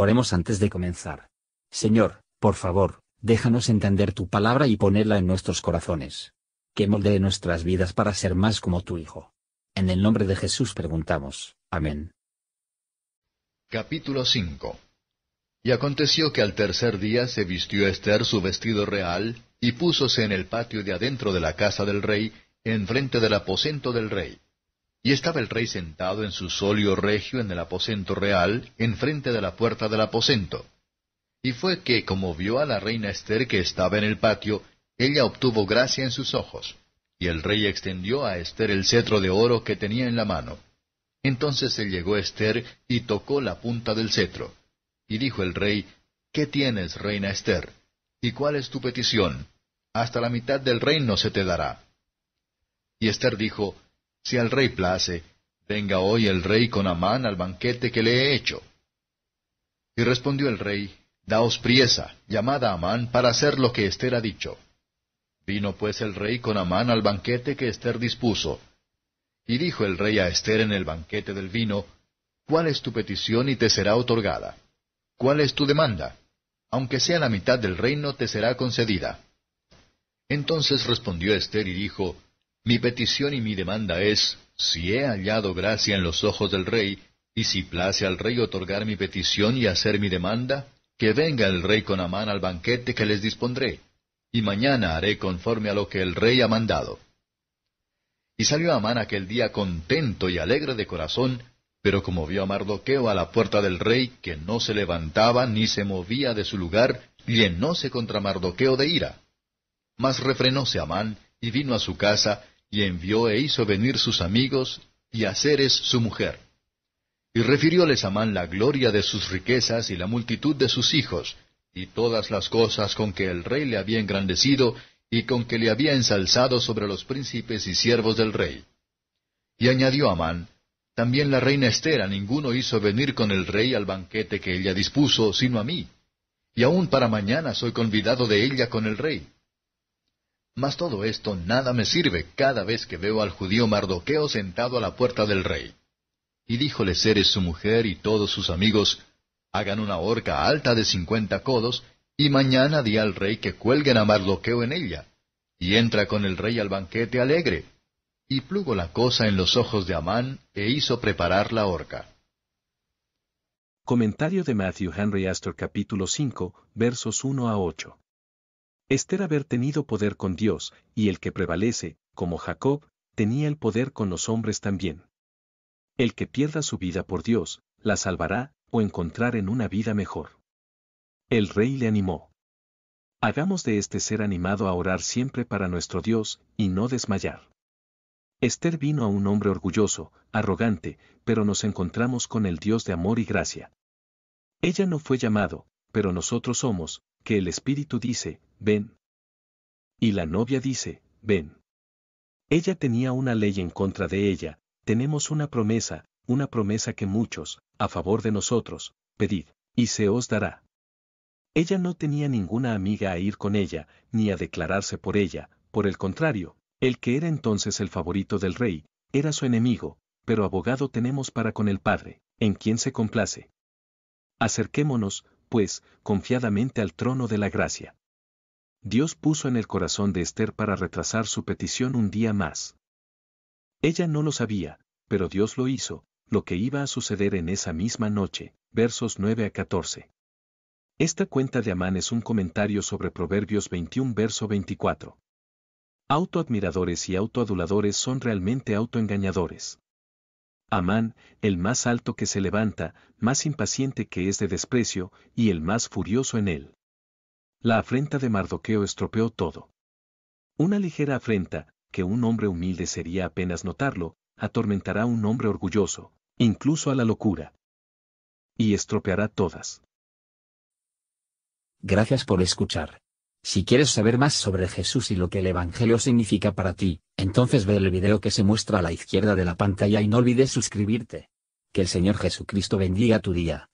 Oremos antes de comenzar. Señor, por favor, déjanos entender tu palabra y ponerla en nuestros corazones. Que moldee nuestras vidas para ser más como tu Hijo. En el nombre de Jesús preguntamos. Amén. Capítulo 5 Y aconteció que al tercer día se vistió Esther su vestido real, y púsose en el patio de adentro de la casa del rey, enfrente del aposento del rey. Y estaba el rey sentado en su solio regio en el aposento real, enfrente de la puerta del aposento. Y fue que, como vio a la reina Esther que estaba en el patio, ella obtuvo gracia en sus ojos. Y el rey extendió a Esther el cetro de oro que tenía en la mano. Entonces se llegó Esther y tocó la punta del cetro. Y dijo el rey, ¿Qué tienes, reina Esther? ¿Y cuál es tu petición? Hasta la mitad del reino se te dará. Y Esther dijo, si al rey place, venga hoy el rey con Amán al banquete que le he hecho. Y respondió el rey, Daos priesa, llamad a Amán para hacer lo que Esther ha dicho. Vino pues el rey con Amán al banquete que Esther dispuso. Y dijo el rey a Esther en el banquete del vino, ¿Cuál es tu petición y te será otorgada? ¿Cuál es tu demanda? Aunque sea la mitad del reino, te será concedida. Entonces respondió Esther y dijo, mi petición y mi demanda es, si he hallado gracia en los ojos del rey, y si place al rey otorgar mi petición y hacer mi demanda, que venga el rey con Amán al banquete que les dispondré, y mañana haré conforme a lo que el rey ha mandado. Y salió Amán aquel día contento y alegre de corazón, pero como vio a Mardoqueo a la puerta del rey, que no se levantaba ni se movía de su lugar, llenóse contra Mardoqueo de ira. Mas refrenóse Amán, y vino a su casa, y envió e hizo venir sus amigos, y a Ceres su mujer. Y refirióles Amán la gloria de sus riquezas y la multitud de sus hijos, y todas las cosas con que el rey le había engrandecido, y con que le había ensalzado sobre los príncipes y siervos del rey. Y añadió Amán, también la reina Estera ninguno hizo venir con el rey al banquete que ella dispuso, sino a mí. Y aun para mañana soy convidado de ella con el rey. Mas todo esto nada me sirve cada vez que veo al judío Mardoqueo sentado a la puerta del rey. Y díjole Ceres su mujer y todos sus amigos, hagan una horca alta de cincuenta codos, y mañana di al rey que cuelguen a Mardoqueo en ella, y entra con el rey al banquete alegre. Y plugo la cosa en los ojos de Amán, e hizo preparar la horca. Comentario de Matthew Henry Astor capítulo 5, versos 1 a 8. Esther haber tenido poder con Dios, y el que prevalece, como Jacob, tenía el poder con los hombres también. El que pierda su vida por Dios, la salvará, o encontrar en una vida mejor. El rey le animó. Hagamos de este ser animado a orar siempre para nuestro Dios, y no desmayar. Esther vino a un hombre orgulloso, arrogante, pero nos encontramos con el Dios de amor y gracia. Ella no fue llamado, pero nosotros somos, el Espíritu dice, ven. Y la novia dice, ven. Ella tenía una ley en contra de ella, tenemos una promesa, una promesa que muchos, a favor de nosotros, pedid, y se os dará. Ella no tenía ninguna amiga a ir con ella, ni a declararse por ella, por el contrario, el que era entonces el favorito del rey, era su enemigo, pero abogado tenemos para con el Padre, en quien se complace. Acerquémonos, pues, confiadamente al trono de la gracia. Dios puso en el corazón de Esther para retrasar su petición un día más. Ella no lo sabía, pero Dios lo hizo, lo que iba a suceder en esa misma noche, versos 9 a 14. Esta cuenta de Amán es un comentario sobre Proverbios 21 verso 24. Autoadmiradores y autoaduladores son realmente autoengañadores. Amán, el más alto que se levanta, más impaciente que es de desprecio, y el más furioso en él. La afrenta de Mardoqueo estropeó todo. Una ligera afrenta, que un hombre humilde sería apenas notarlo, atormentará a un hombre orgulloso, incluso a la locura. Y estropeará todas. Gracias por escuchar. Si quieres saber más sobre Jesús y lo que el Evangelio significa para ti, entonces ve el video que se muestra a la izquierda de la pantalla y no olvides suscribirte. Que el Señor Jesucristo bendiga tu día.